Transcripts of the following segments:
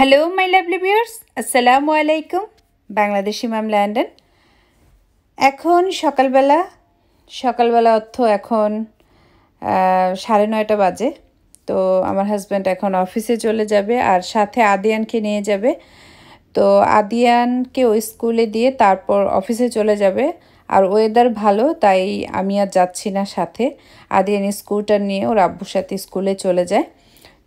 Hello my lovely viewers আসসালামু আলাইকুম Bangladeshi ma'am London এখন সকালবেলা সকালবেলা অর্থ এখন সাড়ে নয়টা বাজে তো আমার হাজব্যান্ড এখন অফিসে চলে যাবে আর সাথে আদিয়ানকে নিয়ে যাবে তো আদিয়ানকে ওই স্কুলে দিয়ে তারপর অফিসে চলে যাবে আর ওয়েদার ভালো তাই আমি আর যাচ্ছি না সাথে আদিয়ান স্কুটার নিয়ে ওর আব্বুর সাথে স্কুলে চলে যায়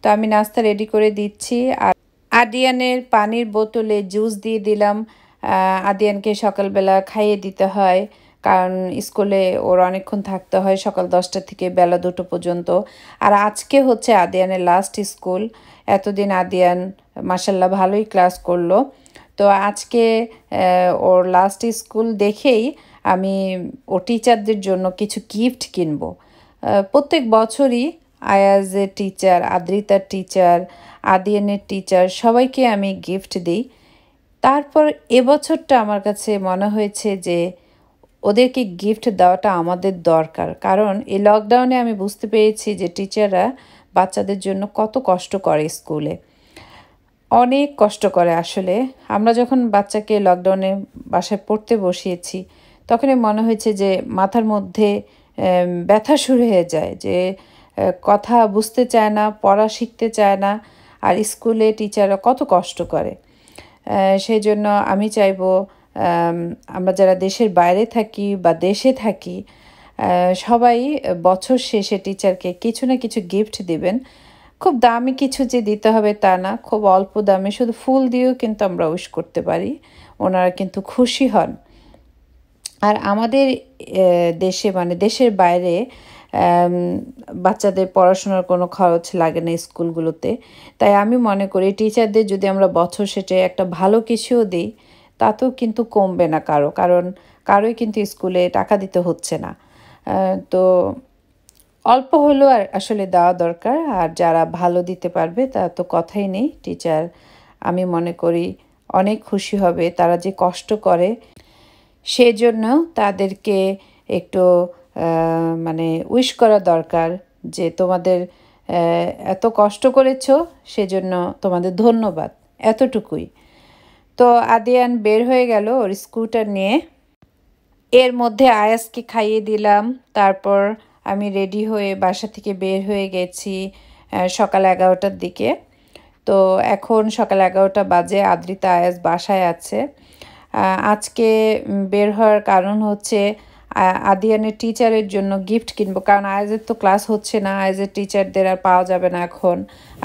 তো আমি নাস্তা রেডি করে দিচ্ছি আর আদিয়ানের পানির বোতলে জুস দিয়ে দিলাম আদিয়ানকে সকালবেলা খাইয়ে দিতে হয় কারণ স্কুলে ওর অনেকক্ষণ থাকতে হয় সকাল দশটা থেকে বেলা দুটো পর্যন্ত আর আজকে হচ্ছে আদিয়ানের লাস্ট স্কুল এতদিন আদিয়ান মাসাল্লাহ ভালোই ক্লাস করলো তো আজকে ওর লাস্ট স্কুল দেখেই আমি ও টিচারদের জন্য কিছু গিফট কিনবো প্রত্যেক বছরই আয়াজের টিচার আদ্রিতার টিচার আদিয়ানের টিচার সবাইকে আমি গিফট দিই তারপর এবছরটা আমার কাছে মনে হয়েছে যে ওদেরকে গিফট দেওয়াটা আমাদের দরকার কারণ এই লকডাউনে আমি বুঝতে পেরেছি যে টিচাররা বাচ্চাদের জন্য কত কষ্ট করে স্কুলে অনেক কষ্ট করে আসলে আমরা যখন বাচ্চাকে লকডাউনে বাসায় পড়তে বসিয়েছি তখনই মনে হয়েছে যে মাথার মধ্যে ব্যথা শুরু হয়ে যায় যে কথা বুঝতে চায় না পড়া শিখতে চায় না আর স্কুলে টিচাররা কত কষ্ট করে সেই জন্য আমি চাইব আমরা যারা দেশের বাইরে থাকি বা দেশে থাকি সবাই বছর শেষে টিচারকে কিছু না কিছু গিফট দিবেন খুব দামি কিছু যে দিতে হবে তা না খুব অল্প দামে শুধু ফুল দিয়েও কিন্তু আমরা উইশ করতে পারি ওনারা কিন্তু খুশি হন আর আমাদের দেশে মানে দেশের বাইরে বাচ্চাদের পড়াশোনার কোনো খরচ লাগে না স্কুলগুলোতে তাই আমি মনে করি টিচারদের যদি আমরা বছর শেষে একটা ভালো কিছুও দিই তাতেও কিন্তু কমবে না কারো কারণ কারোই কিন্তু স্কুলে টাকা দিতে হচ্ছে না তো অল্প হলেও আর আসলে দেওয়া দরকার আর যারা ভালো দিতে পারবে তা তো কথাই নেই টিচার আমি মনে করি অনেক খুশি হবে তারা যে কষ্ট করে সেজন্য তাদেরকে একটু মানে উইশ করা দরকার যে তোমাদের এত কষ্ট করেছ সেজন্য তোমাদের ধন্যবাদ এতটুকুই তো আদিয়ান বের হয়ে গেল ওর স্কুটার নিয়ে এর মধ্যে আয়াসকে খাইয়ে দিলাম তারপর আমি রেডি হয়ে বাসা থেকে বের হয়ে গেছি সকাল এগারোটার দিকে তো এখন সকাল এগারোটা বাজে আদ্রিতা আয়াস বাসায় আছে আজকে বের হওয়ার কারণ হচ্ছে আদিয়ানের টিচারের জন্য গিফট কিনবো কারণ আয়াজের তো ক্লাস হচ্ছে না আয়াজের টিচারদের আর পাওয়া যাবে না এখন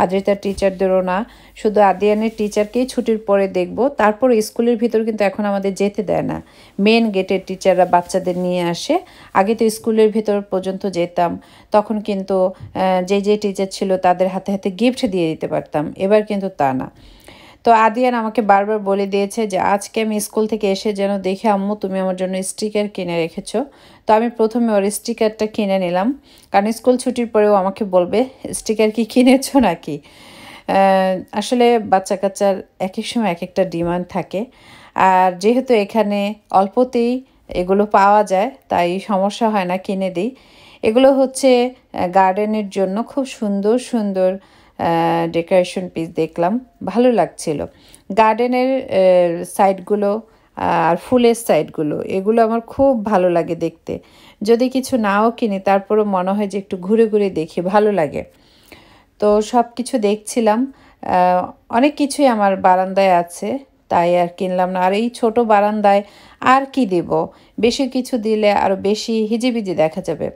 আদ্রিতার টিচারদেরও না শুধু আদিয়ানের টিচারকেই ছুটির পরে দেখব তারপর স্কুলের ভিতর কিন্তু এখন আমাদের যেতে দেয় না মেন গেটের টিচাররা বাচ্চাদের নিয়ে আসে আগে তো স্কুলের ভিতর পর্যন্ত যেতাম তখন কিন্তু যে যে টিচার ছিল তাদের হাতে হাতে গিফট দিয়ে দিতে পারতাম এবার কিন্তু তা না তো আদিয়ান আমাকে বারবার বলে দিয়েছে যে আজকে আমি স্কুল থেকে এসে যেন দেখে আম্মু তুমি আমার জন্য স্টিকার কিনে রেখেছো তো আমি প্রথমে ওর স্টিকারটা কিনে নিলাম কারণ স্কুল ছুটির পরেও আমাকে বলবে স্টিকার কি কিনেছো নাকি আসলে বাচ্চা কাচ্চার এক এক সময় এক একটা ডিমান্ড থাকে আর যেহেতু এখানে অল্পতেই এগুলো পাওয়া যায় তাই সমস্যা হয় না কিনে দিই এগুলো হচ্ছে গার্ডেনের জন্য খুব সুন্দর সুন্দর ডেকোরেশন পিস দেখলাম ভালো লাগছিল গার্ডেনের সাইডগুলো আর ফুলের সাইডগুলো এগুলো আমার খুব ভালো লাগে দেখতে যদি কিছু নাও কিনি তারপরও মনে হয় যে একটু ঘুরে ঘুরে দেখি ভালো লাগে তো সব কিছু দেখছিলাম অনেক কিছুই আমার বারান্দায় আছে তাই আর কিনলাম না আর এই ছোট বারান্দায় আর কি দেব বেশি কিছু দিলে আরও বেশি হিজিবিজি দেখা যাবে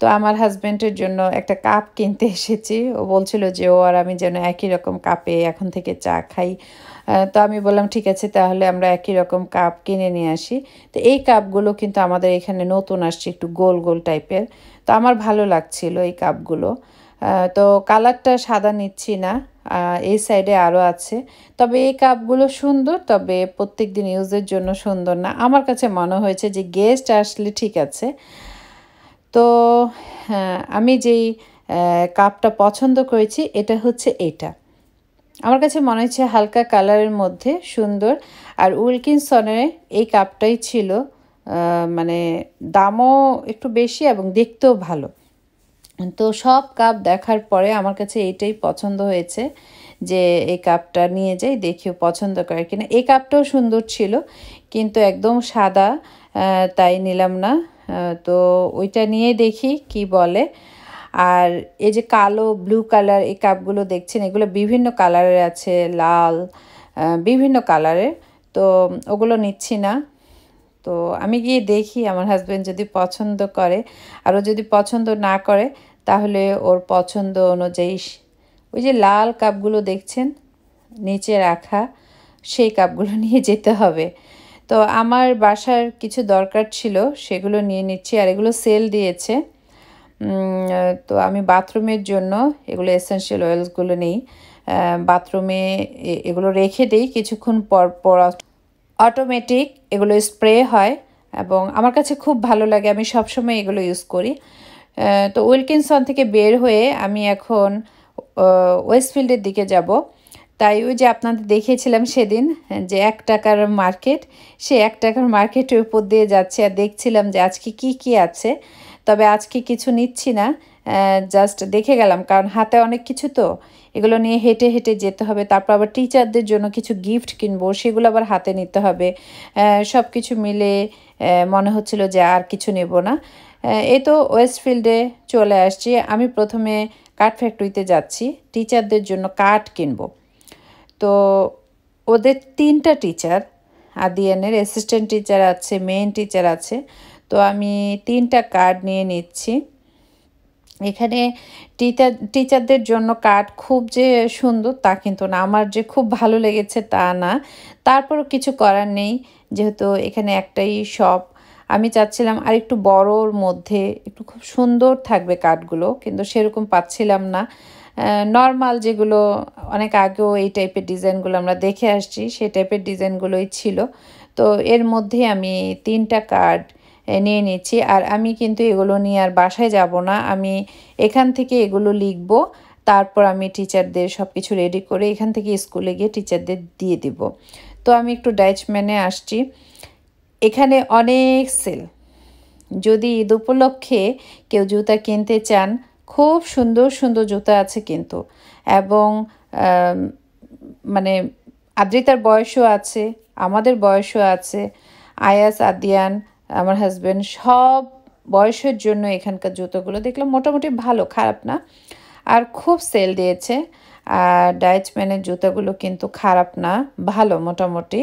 তো আমার হাজব্যান্ডের জন্য একটা কাপ কিনতে এসেছি ও বলছিল যে ও আর আমি যেন একই রকম কাপে এখন থেকে চা খাই তো আমি বললাম ঠিক আছে তাহলে আমরা একই রকম কাপ কিনে নিয়ে আসি তো এই কাপগুলো কিন্তু আমাদের এখানে নতুন আসছে একটু গোল গোল টাইপের তো আমার ভালো লাগছিল এই কাপগুলো তো কালারটা সাদা নিচ্ছি না এই সাইডে আরও আছে তবে এই কাপগুলো সুন্দর তবে প্রত্যেক দিন ইউজের জন্য সুন্দর না আমার কাছে মনে হয়েছে যে গেস্ট আসলে ঠিক আছে তো হ্যাঁ, আমি যেই কাপটা পছন্দ করেছি এটা হচ্ছে এটা আমার কাছে মনে হচ্ছে হালকা কালারের মধ্যে সুন্দর আর উইলকিনসনের এই কাপটাই ছিল মানে দামও একটু বেশি এবং দেখতেও ভালো তো সব কাপ দেখার পরে আমার কাছে এইটাই পছন্দ হয়েছে যে এই কাপটা নিয়ে যাই দেখিও পছন্দ করে কিনা এই কাপটাও সুন্দর ছিল কিন্তু একদম সাদা তাই নিলাম না তো ওইটা নিয়ে দেখি কি বলে আর এই যে কালো ব্লু কালার এই কাপগুলো দেখছেন এগুলো বিভিন্ন কালারের আছে লাল বিভিন্ন কালারের তো ওগুলো নিচ্ছি না তো আমি গিয়ে দেখি আমার হাজব্যান্ড যদি পছন্দ করে আরও যদি পছন্দ না করে তাহলে ওর পছন্দ অনুযায়ী ওই যে লাল কাপগুলো দেখছেন নিচে রাখা সেই কাপগুলো নিয়ে যেতে হবে তো আমার বাসার কিছু দরকার ছিল সেগুলো নিয়ে নিচ্ছি আর এগুলো সেল দিয়েছে তো আমি বাথরুমের জন্য এগুলো এসেন্সিয়াল অয়েলসগুলো নেই বাথরুমে এগুলো রেখে দিই কিছুক্ষণ পর পর অটোমেটিক এগুলো স্প্রে হয় এবং আমার কাছে খুব ভালো লাগে আমি সবসময় এগুলো ইউজ করি তো উইলকিনসন থেকে বের হয়ে আমি এখন ওয়েস্টফিল্ডের দিকে যাব তাই ওই যে আপনাদের দেখিয়েছিলাম সেদিন যে এক টাকার মার্কেট সে এক টাকার মার্কেটের উপর দিয়ে যাচ্ছে আর দেখছিলাম যে আজকে কি কি আছে তবে আজকে কিছু নিচ্ছি না জাস্ট দেখে গেলাম কারণ হাতে অনেক কিছু তো এগুলো নিয়ে হেঁটে হেঁটে যেতে হবে তারপর আবার টিচারদের জন্য কিছু গিফট কিনবো সেগুলো আবার হাতে নিতে হবে সব কিছু মিলে মনে হচ্ছিল যে আর কিছু নেব না এ তো ওয়েস্টফিল্ডে চলে আসছি আমি প্রথমে কাঠ ফ্যাক্টরিতে যাচ্ছি টিচারদের জন্য কাঠ কিনব তো ওদের তিনটা টিচার আদিয়ানের অ্যাসিস্ট্যান্ট টিচার আছে মেইন টিচার আছে তো আমি তিনটা কার্ড নিয়ে নিচ্ছি এখানে টিচার টিচারদের জন্য কার্ড খুব যে সুন্দর তা কিন্তু না আমার যে খুব ভালো লেগেছে তা না তারপরও কিছু করার নেই যেহেতু এখানে একটাই শপ আমি চাচ্ছিলাম আর একটু বড়োর মধ্যে একটু খুব সুন্দর থাকবে কাঠগুলো কিন্তু সেরকম পাচ্ছিলাম না নর্মাল যেগুলো অনেক আগেও এই টাইপের ডিজাইনগুলো আমরা দেখে আসছি সেই টাইপের ডিজাইনগুলোই ছিল তো এর মধ্যে আমি তিনটা কার্ড নিয়ে নিচ্ছি আর আমি কিন্তু এগুলো নিয়ে আর বাসায় যাব না আমি এখান থেকে এগুলো লিখব তারপর আমি টিচারদের সব কিছু রেডি করে এখান থেকে স্কুলে গিয়ে টিচারদের দিয়ে দিব তো আমি একটু ডাইচম্যানে আসছি এখানে অনেক সেল যদি ঈদ উপলক্ষে কেউ জুতা কিনতে চান খুব সুন্দর সুন্দর জুতা আছে কিন্তু এবং মানে আদ্রিতার বয়সও আছে আমাদের বয়সও আছে আয়াস আদিয়ান আমার হাজব্যান্ড সব বয়সের জন্য এখানকার জুতোগুলো দেখলাম মোটামুটি ভালো খারাপ না আর খুব সেল দিয়েছে আর ডায়েচম্যানের জুতোগুলো কিন্তু খারাপ না ভালো মোটামুটি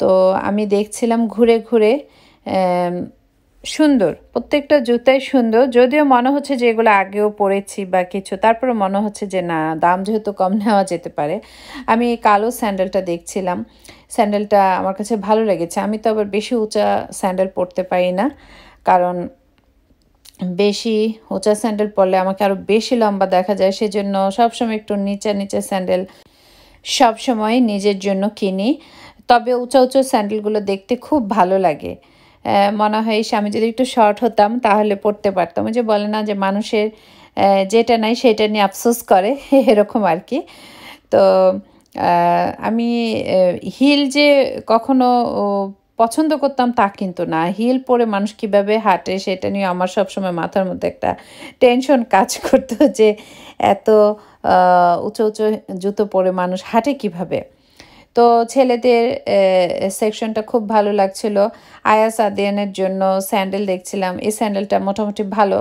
তো আমি দেখছিলাম ঘুরে ঘুরে সুন্দর প্রত্যেকটা জুতাই সুন্দর যদিও মনে হচ্ছে যে এগুলো আগেও পরেছি বা কিছু তারপরে মনে হচ্ছে যে না দাম যেহেতু কম নেওয়া যেতে পারে আমি কালো স্যান্ডেলটা দেখছিলাম স্যান্ডেলটা আমার কাছে ভালো লেগেছে আমি তো আবার বেশি উঁচা স্যান্ডেল পরতে পারি না কারণ বেশি উঁচা স্যান্ডেল পরলে আমাকে আরও বেশি লম্বা দেখা যায় সেজন্য সবসময় একটু নিচে নিচে স্যান্ডেল সবসময় নিজের জন্য কিনি তবে উঁচা উঁচু স্যান্ডেলগুলো দেখতে খুব ভালো লাগে মনে হয় আমি যদি একটু শর্ট হতাম তাহলে পড়তে পারতাম যে বলে না যে মানুষের যেটা নাই সেটা নিয়ে আফসোস করে এরকম আর কি তো আমি হিল যে কখনো পছন্দ করতাম তা কিন্তু না হিল পরে মানুষ কিভাবে হাঁটে সেটা নিয়ে আমার সবসময় মাথার মধ্যে একটা টেনশন কাজ করতো যে এত উঁচু উঁচু জুতো পরে মানুষ হাঁটে কিভাবে। তো ছেলেদের সেকশনটা খুব ভালো লাগছিল আয়াস আদিয়ানের জন্য স্যান্ডেল দেখছিলাম এই স্যান্ডেলটা মোটামুটি ভালো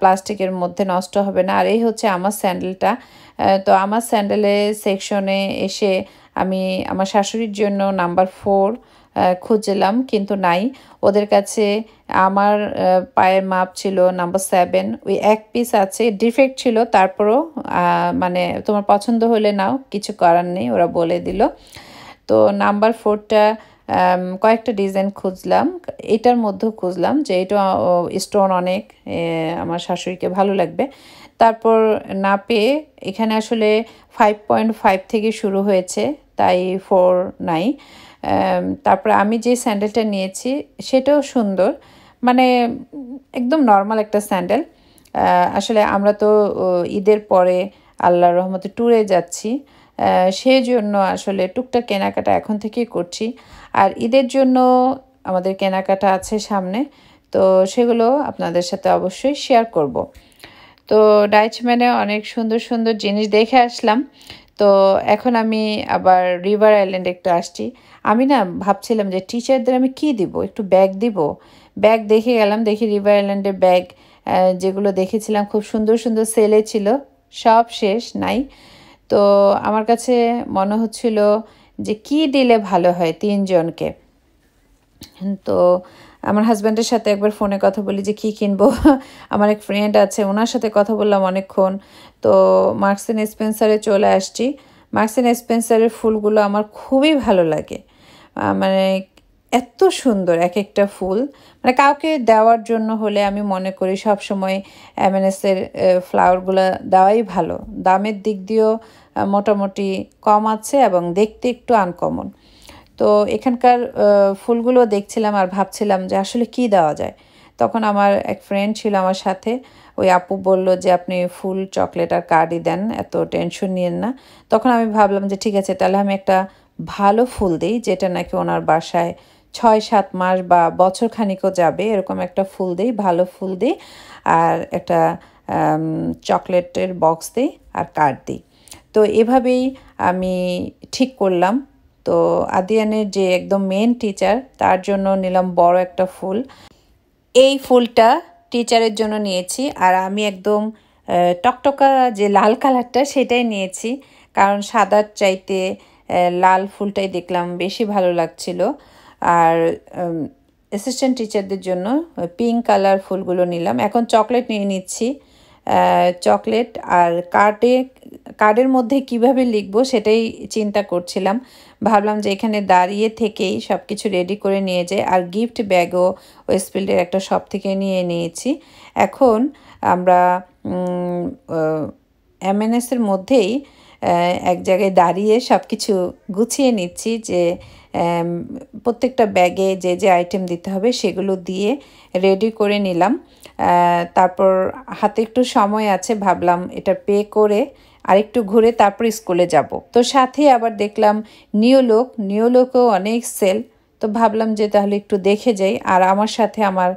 প্লাস্টিকের মধ্যে নষ্ট হবে না আর এই হচ্ছে আমার স্যান্ডেলটা তো আমার স্যান্ডেলের সেকশনে এসে আমি আমার শাশুড়ির জন্য নাম্বার ফোর খুঁজলাম কিন্তু নাই ওদের কাছে আমার পায়ের মাপ ছিল নাম্বার সেভেন ওই এক পিস আছে ডিফেক্ট ছিল তারপরও মানে তোমার পছন্দ হলে নাও কিছু করার নেই ওরা বলে দিল তো নাম্বার ফোরটা কয়েকটা ডিজাইন খুঁজলাম এটার মধ্যে খুঁজলাম যে এটা স্টোন অনেক আমার শাশুড়িকে ভালো লাগবে তারপর না পেয়ে এখানে আসলে ফাইভ পয়েন্ট ফাইভ থেকে শুরু হয়েছে তাই ফোর নাই তারপরে আমি যে স্যান্ডেলটা নিয়েছি সেটাও সুন্দর মানে একদম নর্মাল একটা স্যান্ডেল আসলে আমরা তো ঈদের পরে আল্লাহ রহমতে ট্যুরে যাচ্ছি সেই জন্য আসলে টুকটাক কেনাকাটা এখন থেকেই করছি আর ঈদের জন্য আমাদের কেনাকাটা আছে সামনে তো সেগুলো আপনাদের সাথে অবশ্যই শেয়ার করব তো ডাইচম্যানে অনেক সুন্দর সুন্দর জিনিস দেখে আসলাম তো এখন আমি আবার রিভার আইল্যান্ডে একটু আসছি আমি না ভাবছিলাম যে টিচারদের আমি কি দিব একটু ব্যাগ দিব ব্যাগ দেখে গেলাম দেখি রিভার আইল্যান্ডের ব্যাগ যেগুলো দেখেছিলাম খুব সুন্দর সুন্দর সেলে ছিল সব শেষ নাই তো আমার কাছে মনে হচ্ছিল যে কি দিলে ভালো হয় তিনজনকে তো আমার হাজব্যান্ডের সাথে একবার ফোনে কথা বলি যে কি কিনবো আমার এক ফ্রেন্ড আছে ওনার সাথে কথা বললাম অনেকক্ষণ তো অ্যান্ড স্পেন্সারে চলে আসছি অ্যান্ড স্পেন্সারের ফুলগুলো আমার খুবই ভালো লাগে মানে এত সুন্দর এক একটা ফুল মানে কাউকে দেওয়ার জন্য হলে আমি মনে করি সবসময় অ্যামএনএসের ফ্লাওয়ারগুলো দেওয়াই ভালো দামের দিক দিয়েও মোটামুটি কম আছে এবং দেখতে একটু আনকমন তো এখানকার ফুলগুলো দেখছিলাম আর ভাবছিলাম যে আসলে কি দেওয়া যায় তখন আমার এক ফ্রেন্ড ছিল আমার সাথে ওই আপু বলল যে আপনি ফুল চকলেট আর কার্ডই দেন এত টেনশন নিয়েন না তখন আমি ভাবলাম যে ঠিক আছে তাহলে আমি একটা ভালো ফুল দিই যেটা নাকি ওনার বাসায় ছয় সাত মাস বা বছর খানিকও যাবে এরকম একটা ফুল দিই ভালো ফুল দিই আর একটা চকলেটের বক্স দিই আর কার্ড দিই তো এভাবেই আমি ঠিক করলাম তো আদিয়ানের যে একদম মেন টিচার তার জন্য নিলাম বড় একটা ফুল এই ফুলটা টিচারের জন্য নিয়েছি আর আমি একদম টকটকা যে লাল কালারটা সেটাই নিয়েছি কারণ সাদার চাইতে লাল ফুলটাই দেখলাম বেশি ভালো লাগছিল আর অ্যাসিস্ট্যান্ট টিচারদের জন্য পিঙ্ক কালার ফুলগুলো নিলাম এখন চকলেট নিয়ে নিচ্ছি চকলেট আর কার্ডে কার্ডের মধ্যে কিভাবে লিখব সেটাই চিন্তা করছিলাম ভাবলাম যে এখানে দাঁড়িয়ে থেকেই সব কিছু রেডি করে নিয়ে যাই আর গিফট ব্যাগও ওয়েস্টফিল্ডের একটা শপ থেকে নিয়ে নিয়েছি এখন আমরা এমএনএসের মধ্যেই এক জায়গায় দাঁড়িয়ে সব কিছু গুছিয়ে নিচ্ছি যে প্রত্যেকটা ব্যাগে যে যে আইটেম দিতে হবে সেগুলো দিয়ে রেডি করে নিলাম তারপর হাতে একটু সময় আছে ভাবলাম এটা পে করে আরেকটু ঘুরে তারপর স্কুলে যাব তো সাথে আবার দেখলাম নিয়োলোক নিয়োলোকও অনেক সেল তো ভাবলাম যে তাহলে একটু দেখে যাই আর আমার সাথে আমার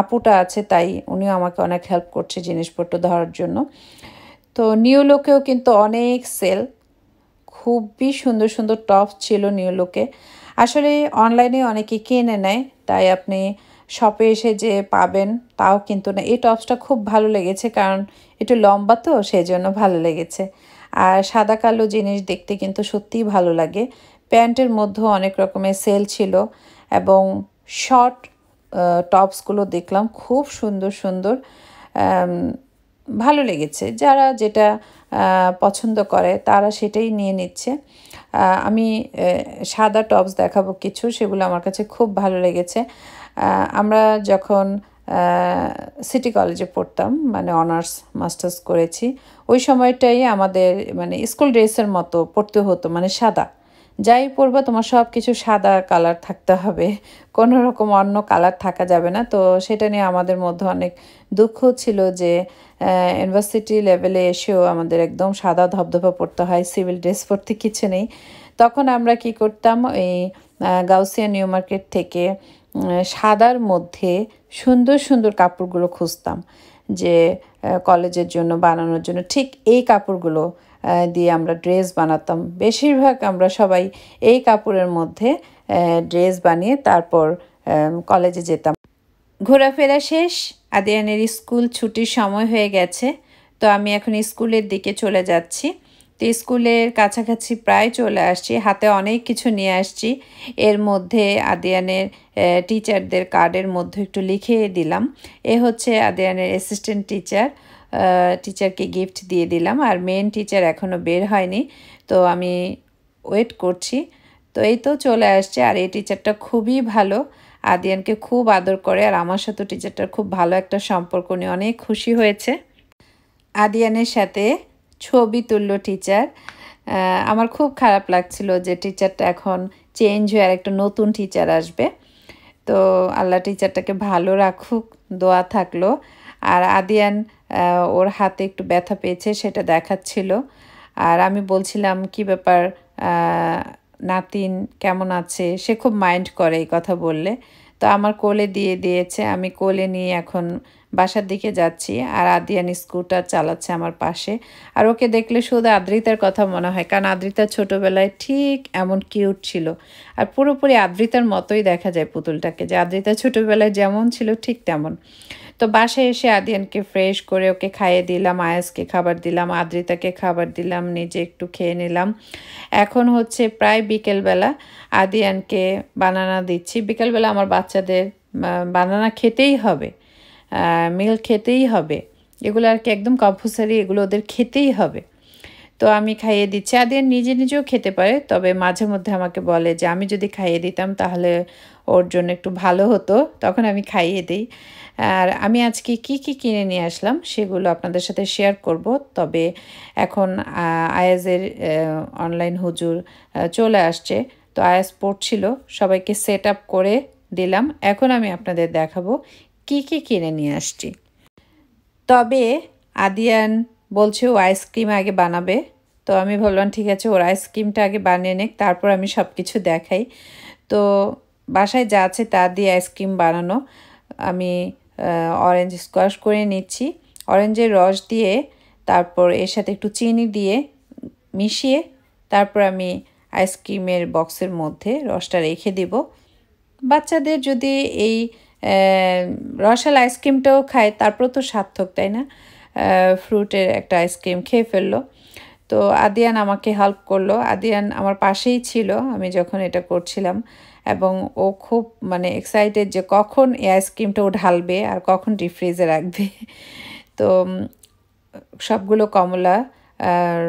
আপুটা আছে তাই উনিও আমাকে অনেক হেল্প করছে জিনিসপত্র ধরার জন্য তো নিউলোকেও কিন্তু অনেক সেল খুবই সুন্দর সুন্দর টপ ছিল নিউলোকে আসলে অনলাইনে অনেকে কিনে নেয় তাই আপনি শপে এসে যে পাবেন তাও কিন্তু না এই টপসটা খুব ভালো লেগেছে কারণ একটু লম্বা তো সেই জন্য ভালো লেগেছে আর সাদা কালো জিনিস দেখতে কিন্তু সত্যিই ভালো লাগে প্যান্টের মধ্যেও অনেক রকমের সেল ছিল এবং শর্ট টপসগুলো দেখলাম খুব সুন্দর সুন্দর ভালো লেগেছে যারা যেটা পছন্দ করে তারা সেটাই নিয়ে নিচ্ছে আমি সাদা টপস দেখাবো কিছু সেগুলো আমার কাছে খুব ভালো লেগেছে আমরা যখন সিটি কলেজে পড়তাম মানে অনার্স মাস্টার্স করেছি ওই সময়টাই আমাদের মানে স্কুল ড্রেসের মতো পড়তে হতো মানে সাদা যাই পরবা তোমার সব কিছু সাদা কালার থাকতে হবে কোনো রকম অন্য কালার থাকা যাবে না তো সেটা নিয়ে আমাদের মধ্যে অনেক দুঃখ ছিল যে ইউনিভার্সিটি লেভেলে এসেও আমাদের একদম সাদা ধবধবা পড়তে হয় সিভিল ড্রেস পরতে কিছু নেই তখন আমরা কি করতাম এই গাউসিয়া নিউ মার্কেট থেকে সাদার মধ্যে সুন্দর সুন্দর কাপড়গুলো খুঁজতাম যে কলেজের জন্য বানানোর জন্য ঠিক এই কাপড়গুলো দিয়ে আমরা ড্রেস বানাতাম বেশিরভাগ আমরা সবাই এই কাপড়ের মধ্যে ড্রেস বানিয়ে তারপর কলেজে যেতাম ঘোরাফেরা শেষ আদিয়ানের স্কুল ছুটির সময় হয়ে গেছে তো আমি এখন স্কুলের দিকে চলে যাচ্ছি তো স্কুলের কাছাকাছি প্রায় চলে আসছি হাতে অনেক কিছু নিয়ে আসছি এর মধ্যে আদিয়ানের টিচারদের কার্ডের মধ্যে একটু লিখে দিলাম এ হচ্ছে আদিয়ানের অ্যাসিস্ট্যান্ট টিচার টিচারকে গিফট দিয়ে দিলাম আর মেন টিচার এখনও বের হয়নি তো আমি ওয়েট করছি তো এই তো চলে আসছে আর এই টিচারটা খুবই ভালো আদিয়ানকে খুব আদর করে আর আমার সাথে টিচারটার খুব ভালো একটা সম্পর্ক নিয়ে অনেক খুশি হয়েছে আদিয়ানের সাথে ছবি তুললো টিচার আমার খুব খারাপ লাগছিল যে টিচারটা এখন চেঞ্জ হয়ে আর একটা নতুন টিচার আসবে তো আল্লাহ টিচারটাকে ভালো রাখুক দোয়া থাকলো আর আদিয়ান ওর হাতে একটু ব্যথা পেয়েছে সেটা দেখাচ্ছিল আর আমি বলছিলাম কি ব্যাপার নাতিন কেমন আছে সে খুব মাইন্ড করে এই কথা বললে তো আমার কোলে দিয়ে দিয়েছে আমি কোলে নিয়ে এখন বাসার দিকে যাচ্ছি আর আদিয়ান স্কুটার চালাচ্ছে আমার পাশে আর ওকে দেখলে শুধু আদ্রিতার কথা মনে হয় কারণ আদ্রিতা ছোটোবেলায় ঠিক এমন কিউট ছিল আর পুরোপুরি আদ্রিতার মতোই দেখা যায় পুতুলটাকে যে আদ্রিতা ছোটোবেলায় যেমন ছিল ঠিক তেমন তো বাসায় এসে আদিয়ানকে ফ্রেশ করে ওকে খাইয়ে দিলাম আয়াসকে খাবার দিলাম আদ্রিতাকে খাবার দিলাম নিজে একটু খেয়ে নিলাম এখন হচ্ছে প্রায় বিকেলবেলা আদিয়ানকে বানানা দিচ্ছি বিকেলবেলা আমার বাচ্চাদের বানানা খেতেই হবে মিল খেতেই হবে এগুলো আর কি একদম কম্পালসারি এগুলো ওদের খেতেই হবে তো আমি খাইয়ে দিচ্ছি আদিয়ান নিজে নিজেও খেতে পারে তবে মাঝে মধ্যে আমাকে বলে যে আমি যদি খাইয়ে দিতাম তাহলে ওর জন্য একটু ভালো হতো তখন আমি খাইয়ে দিই আর আমি আজকে কি কি কিনে নিয়ে আসলাম সেগুলো আপনাদের সাথে শেয়ার করব তবে এখন আয়াজের অনলাইন হুজুর চলে আসছে তো আয়াজ পড়ছিল সবাইকে সেট আপ করে দিলাম এখন আমি আপনাদের দেখাবো কি কি কিনে নিয়ে আসছি তবে আদিয়ান বলছে ও আইসক্রিম আগে বানাবে তো আমি ভাবলাম ঠিক আছে ওর আইসক্রিমটা আগে বানিয়ে নেক তারপর আমি সব কিছু দেখাই তো বাসায় যা আছে তা দিয়ে আইসক্রিম বানানো আমি অরেঞ্জ স্কোয়াশ করে নিচ্ছি অরেঞ্জের রস দিয়ে তারপর এর সাথে একটু চিনি দিয়ে মিশিয়ে তারপর আমি আইসক্রিমের বক্সের মধ্যে রসটা রেখে দেব বাচ্চাদের যদি এই রসাল আইসক্রিমটাও খায় তারপর তো সার্থক তাই না ফ্রুটের একটা আইসক্রিম খেয়ে ফেললো তো আদিয়ান আমাকে হেল্প করলো আদিয়ান আমার পাশেই ছিল আমি যখন এটা করছিলাম এবং ও খুব মানে এক্সাইটেড যে কখন এই আইসক্রিমটা ও ঢালবে আর কখন ডিফ্রিজে রাখবে তো সবগুলো কমলা আর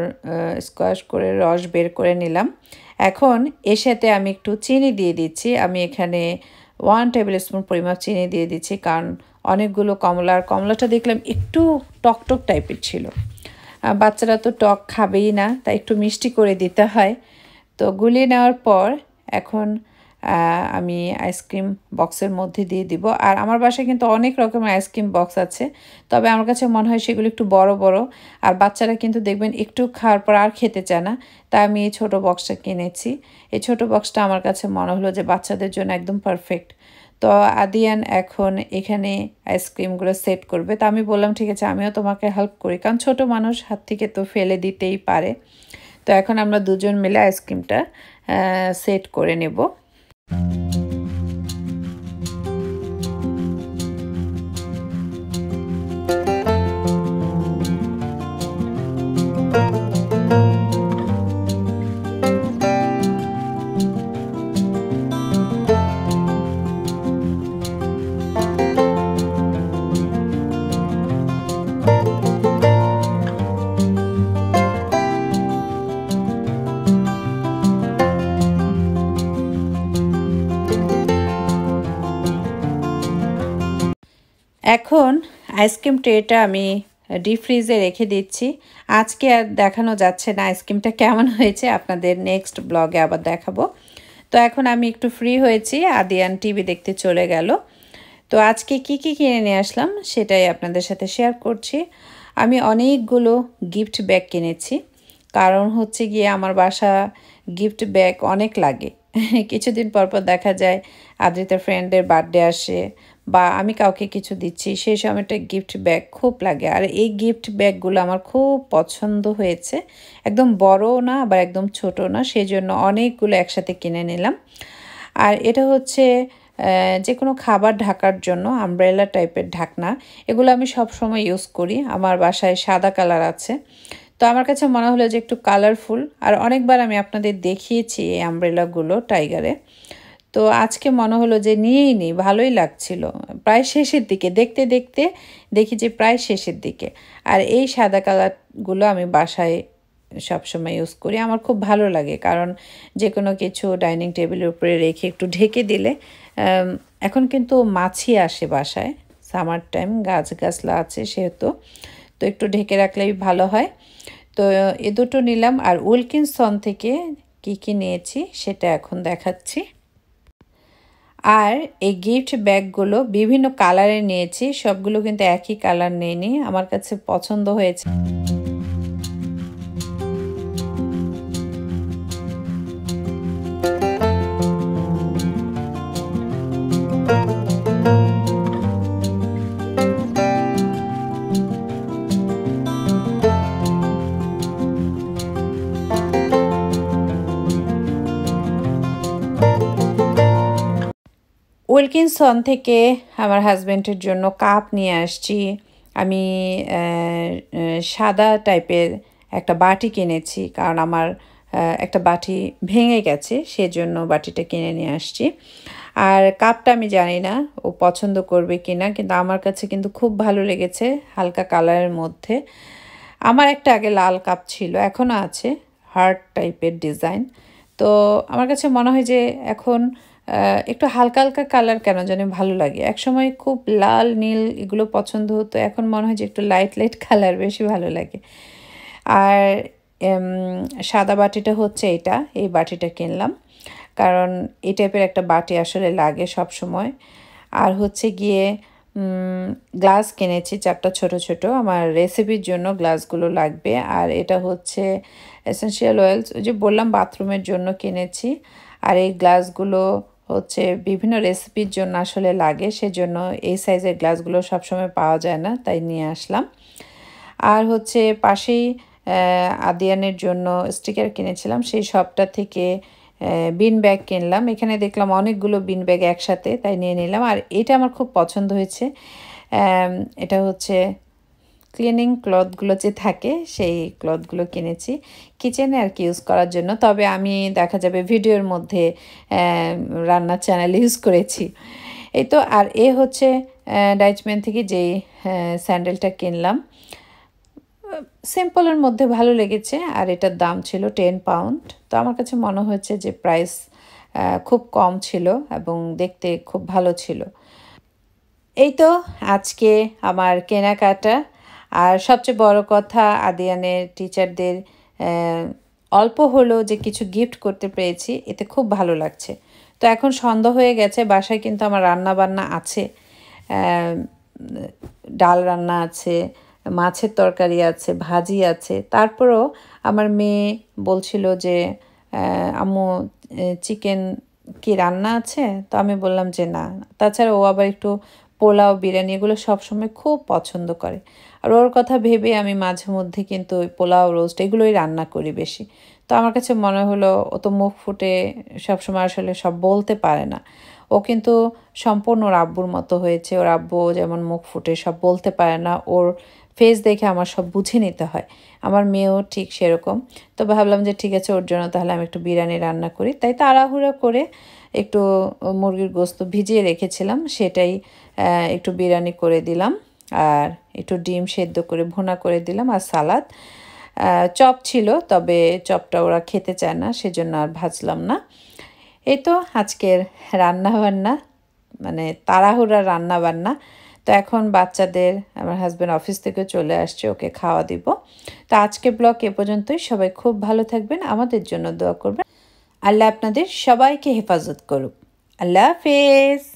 স্কোয়াশ করে রস বের করে নিলাম এখন এর সাথে আমি একটু চিনি দিয়ে দিচ্ছি আমি এখানে ওয়ান টেবিল স্পুন পরিমাপ চিনি দিয়ে দিচ্ছি কারণ অনেকগুলো কমলা আর কমলাটা দেখলাম একটু টকটক টাইপের ছিল বাচ্চারা তো টক খাবেই না তাই একটু মিষ্টি করে দিতে হয় তো গুলিয়ে নেওয়ার পর এখন আমি আইসক্রিম বক্সের মধ্যে দিয়ে দিব আর আমার বাসায় কিন্তু অনেক রকমের আইসক্রিম বক্স আছে তবে আমার কাছে মনে হয় সেগুলো একটু বড় বড় আর বাচ্চারা কিন্তু দেখবেন একটু খাওয়ার পর আর খেতে চায় না তাই আমি এই ছোটো বক্সটা কিনেছি এই ছোট বক্সটা আমার কাছে মনে হলো যে বাচ্চাদের জন্য একদম পারফেক্ট তো আদিয়ান এখন এখানে আইসক্রিমগুলো সেট করবে তো আমি বললাম ঠিক আছে আমিও তোমাকে হেল্প করি কারণ ছোট মানুষ হাত থেকে তো ফেলে দিতেই পারে তো এখন আমরা দুজন মিলে আইসক্রিমটা সেট করে নেবো Mm-hmm. আইসক্রিম ট্রেটা আমি ডিপ ফ্রিজে রেখে দিচ্ছি আজকে আর দেখানো যাচ্ছে না আইসক্রিমটা কেমন হয়েছে আপনাদের নেক্সট ব্লগে আবার দেখাবো তো এখন আমি একটু ফ্রি হয়েছি আদিয়ান টিভি দেখতে চলে গেল তো আজকে কি কি কিনে নিয়ে আসলাম সেটাই আপনাদের সাথে শেয়ার করছি আমি অনেকগুলো গিফট ব্যাগ কিনেছি কারণ হচ্ছে গিয়ে আমার বাসা গিফট ব্যাগ অনেক লাগে কিছুদিন পর পর দেখা যায় আদ্রিতা ফ্রেন্ডের বার্থডে আসে বা আমি কাউকে কিছু দিচ্ছি সেই সময়টা গিফট ব্যাগ খুব লাগে আর এই গিফট ব্যাগগুলো আমার খুব পছন্দ হয়েছে একদম বড় না আবার একদম ছোট না সেই জন্য অনেকগুলো একসাথে কিনে নিলাম আর এটা হচ্ছে যে কোনো খাবার ঢাকার জন্য আমব্রেলা টাইপের ঢাকনা এগুলো আমি সব সময় ইউজ করি আমার বাসায় সাদা কালার আছে তো আমার কাছে মনে হলো যে একটু কালারফুল আর অনেকবার আমি আপনাদের দেখিয়েছি এই আমব্রেলাগুলো টাইগারে তো আজকে মনে হলো যে নিয়েই নি ভালোই লাগছিল প্রায় শেষের দিকে দেখতে দেখতে দেখি যে প্রায় শেষের দিকে আর এই সাদা কালারগুলো আমি বাসায় সবসময় ইউজ করি আমার খুব ভালো লাগে কারণ যে কোনো কিছু ডাইনিং টেবিলের উপরে রেখে একটু ঢেকে দিলে এখন কিন্তু মাছি আসে বাসায় সামার টাইম গাছ গাছলা আছে সেহেতু তো একটু ঢেকে রাখলেই ভালো হয় তো এ দুটো নিলাম আর উইলকিনসন থেকে কি কি নিয়েছি সেটা এখন দেখাচ্ছি আর এই গিফট ব্যাগগুলো বিভিন্ন কালারে নিয়েছি সবগুলো কিন্তু একই কালার নেইনি আমার কাছে পছন্দ হয়েছে উইলকিনসন থেকে আমার হাজব্যান্ডের জন্য কাপ নিয়ে আসছি আমি সাদা টাইপের একটা বাটি কিনেছি কারণ আমার একটা বাটি ভেঙে গেছে সেজন্য বাটিটা কিনে নিয়ে আসছি আর কাপটা আমি জানি না ও পছন্দ করবে কি না কিন্তু আমার কাছে কিন্তু খুব ভালো লেগেছে হালকা কালারের মধ্যে আমার একটা আগে লাল কাপ ছিল এখনও আছে হার্ট টাইপের ডিজাইন তো আমার কাছে মনে হয় যে এখন একটু হালকা হালকা কালার কেন জানি ভালো লাগে একসময় খুব লাল নীল এগুলো পছন্দ হতো এখন মনে হয় যে একটু লাইট লাইট কালার বেশি ভালো লাগে আর সাদা বাটিটা হচ্ছে এটা এই বাটিটা কিনলাম কারণ এই টাইপের একটা বাটি আসলে লাগে সব সময় আর হচ্ছে গিয়ে গ্লাস কিনেছি চারটা ছোট ছোট আমার রেসিপির জন্য গ্লাসগুলো লাগবে আর এটা হচ্ছে এসেন্সিয়াল অয়েলস ওই যে বললাম বাথরুমের জন্য কিনেছি আর এই গ্লাসগুলো হচ্ছে বিভিন্ন রেসিপির জন্য আসলে লাগে সেজন্য এই সাইজের গ্লাসগুলো সবসময় পাওয়া যায় না তাই নিয়ে আসলাম আর হচ্ছে পাশেই আদিয়ানের জন্য স্টিকার কিনেছিলাম সেই সবটা থেকে বিন ব্যাগ কিনলাম এখানে দেখলাম অনেকগুলো বিন ব্যাগ একসাথে তাই নিয়ে নিলাম আর এটা আমার খুব পছন্দ হয়েছে এটা হচ্ছে ক্লিনিং ক্লথগুলো যে থাকে সেই ক্লথগুলো কিনেছি কিচেনে আর কি ইউজ করার জন্য তবে আমি দেখা যাবে ভিডিওর মধ্যে রান্নার চ্যানেল ইউজ করেছি এই তো আর এ হচ্ছে ডাইচম্যান থেকে যেই স্যান্ডেলটা কিনলাম সিম্পলের মধ্যে ভালো লেগেছে আর এটার দাম ছিল টেন পাউন্ড তো আমার কাছে মনে হয়েছে যে প্রাইস খুব কম ছিল এবং দেখতে খুব ভালো ছিল এই তো আজকে আমার কেনাকাটা আর সবচেয়ে বড় কথা আদিয়ানের টিচারদের অল্প হলো যে কিছু গিফট করতে পেরেছি এতে খুব ভালো লাগছে তো এখন সন্ধ্যা হয়ে গেছে বাসায় কিন্তু আমার রান্না বান্না আছে ডাল রান্না আছে মাছের তরকারি আছে ভাজি আছে তারপরও আমার মেয়ে বলছিল যে আম্মু চিকেন কি রান্না আছে তো আমি বললাম যে না তাছাড়া ও আবার একটু পোলাও বিরিয়ানি এগুলো সবসময় খুব পছন্দ করে আর ওর কথা ভেবে আমি মাঝে মধ্যে কিন্তু ওই পোলাও রোস্ট এগুলোই রান্না করি বেশি তো আমার কাছে মনে হলো ও তো মুখ ফুটে সবসময় আসলে সব বলতে পারে না ও কিন্তু সম্পূর্ণ ওর আব্বুর মতো হয়েছে ওর আব্বু যেমন মুখ ফুটে সব বলতে পারে না ওর ফেস দেখে আমার সব বুঝে নিতে হয় আমার মেয়েও ঠিক সেরকম তো ভাবলাম যে ঠিক আছে ওর জন্য তাহলে আমি একটু বিরিয়ানি রান্না করি তাই তাড়াহুড়া করে একটু মুরগির গোস্ত ভিজিয়ে রেখেছিলাম সেটাই একটু বিরিয়ানি করে দিলাম আর একটু ডিম সেদ্ধ করে ভুনা করে দিলাম আর সালাদ চপ ছিল তবে চপটা ওরা খেতে চায় না সেজন্য আর ভাজলাম না এই তো আজকের রান্নাবান্না মানে তাড়াহুড়া রান্নাবান্না তো এখন বাচ্চাদের আমার হাজব্যান্ড অফিস থেকে চলে আসছে ওকে খাওয়া দিব তো আজকে ব্লগ এ পর্যন্তই সবাই খুব ভালো থাকবেন আমাদের জন্য দোয়া করবেন আল্লাহ আপনাদের সবাইকে হেফাজত করুক আল্লাহ হাফেজ